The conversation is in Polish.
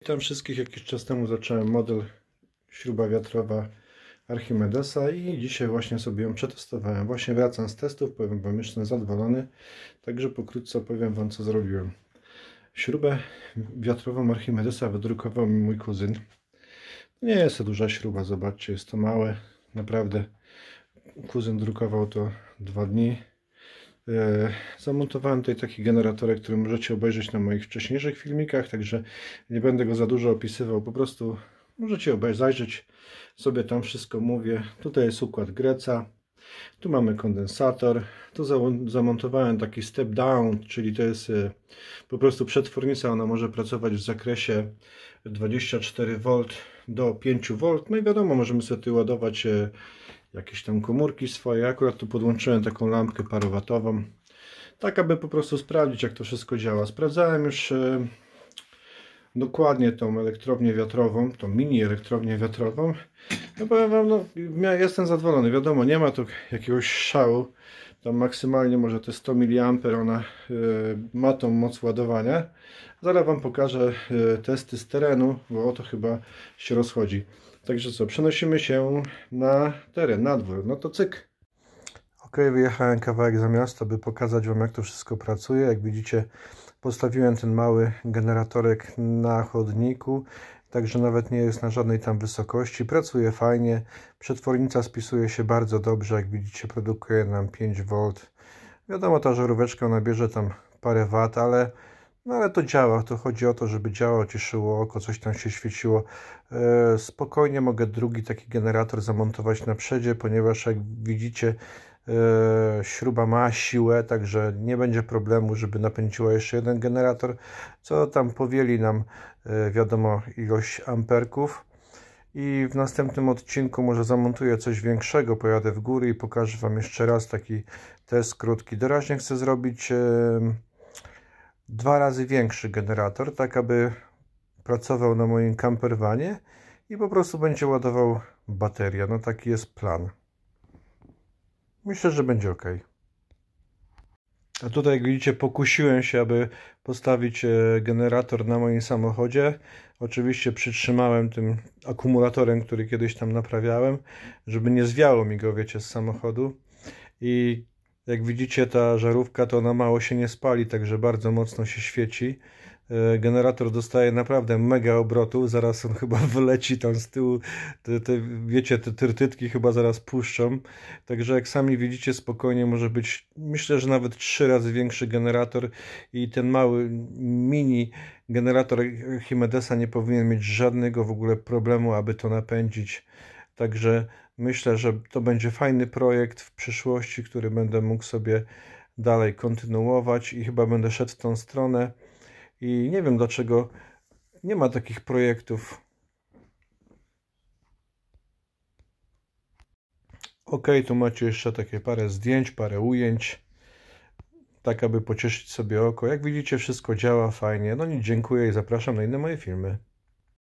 Witam wszystkich. Jakiś czas temu zacząłem model śruba wiatrowa Archimedesa i dzisiaj właśnie sobie ją przetestowałem. Właśnie wracam z testów, powiem Wam, jestem zadowolony, także pokrótce opowiem Wam, co zrobiłem. Śrubę wiatrową Archimedesa wydrukował mi mój kuzyn. Nie jest to duża śruba, zobaczcie, jest to małe, naprawdę. Kuzyn drukował to dwa dni. E, zamontowałem tutaj taki generator, który możecie obejrzeć na moich wcześniejszych filmikach, także nie będę go za dużo opisywał, po prostu możecie obejrzeć, zajrzeć, sobie tam wszystko mówię. Tutaj jest układ Greca, tu mamy kondensator, tu zamontowałem taki step down, czyli to jest e, po prostu przetwornica, ona może pracować w zakresie 24V do 5V, no i wiadomo, możemy sobie ładować e, jakieś tam komórki swoje. akurat tu podłączyłem taką lampkę parowatową, tak aby po prostu sprawdzić jak to wszystko działa. Sprawdzałem już e, dokładnie tą elektrownię wiatrową, tą mini elektrownię wiatrową. No powiem Wam, no, ja jestem zadowolony. Wiadomo, nie ma tu jakiegoś szału. Tam maksymalnie może te 100 mA ona y, ma tą moc ładowania. Zaraz Wam pokażę y, testy z terenu, bo o to chyba się rozchodzi. Także co, przenosimy się na teren, na dwór. No to cyk. Ok, wyjechałem kawałek za miasto, by pokazać Wam jak to wszystko pracuje. Jak widzicie postawiłem ten mały generatorek na chodniku. Także nawet nie jest na żadnej tam wysokości. Pracuje fajnie. Przetwornica spisuje się bardzo dobrze. Jak widzicie produkuje nam 5V. Wiadomo ta żaróweczka nabierze tam parę wat, ale no ale to działa, to chodzi o to, żeby działało, cieszyło oko, coś tam się świeciło. E, spokojnie mogę drugi taki generator zamontować na przedzie, ponieważ jak widzicie e, śruba ma siłę, także nie będzie problemu, żeby napędziła jeszcze jeden generator, co tam powieli nam e, wiadomo ilość amperków. I w następnym odcinku może zamontuję coś większego, pojadę w góry i pokażę Wam jeszcze raz taki test krótki. Doraźnie chcę zrobić dwa razy większy generator, tak aby pracował na moim campervanie i po prostu będzie ładował baterię. No taki jest plan. Myślę, że będzie ok. A tutaj, jak widzicie, pokusiłem się, aby postawić e, generator na moim samochodzie. Oczywiście przytrzymałem tym akumulatorem, który kiedyś tam naprawiałem, żeby nie zwiało mi go, wiecie, z samochodu. I jak widzicie ta żarówka to ona mało się nie spali, także bardzo mocno się świeci. E, generator dostaje naprawdę mega obrotów, zaraz on chyba wyleci tam z tyłu, te, te, wiecie, te tyrtytki chyba zaraz puszczą. Także jak sami widzicie spokojnie może być, myślę, że nawet trzy razy większy generator i ten mały mini generator Himedesa nie powinien mieć żadnego w ogóle problemu, aby to napędzić. Także Myślę, że to będzie fajny projekt w przyszłości, który będę mógł sobie dalej kontynuować i chyba będę szedł w tą stronę. I nie wiem dlaczego nie ma takich projektów. Ok, tu macie jeszcze takie parę zdjęć, parę ujęć, tak aby pocieszyć sobie oko. Jak widzicie, wszystko działa fajnie. No nic, dziękuję i zapraszam na inne moje filmy.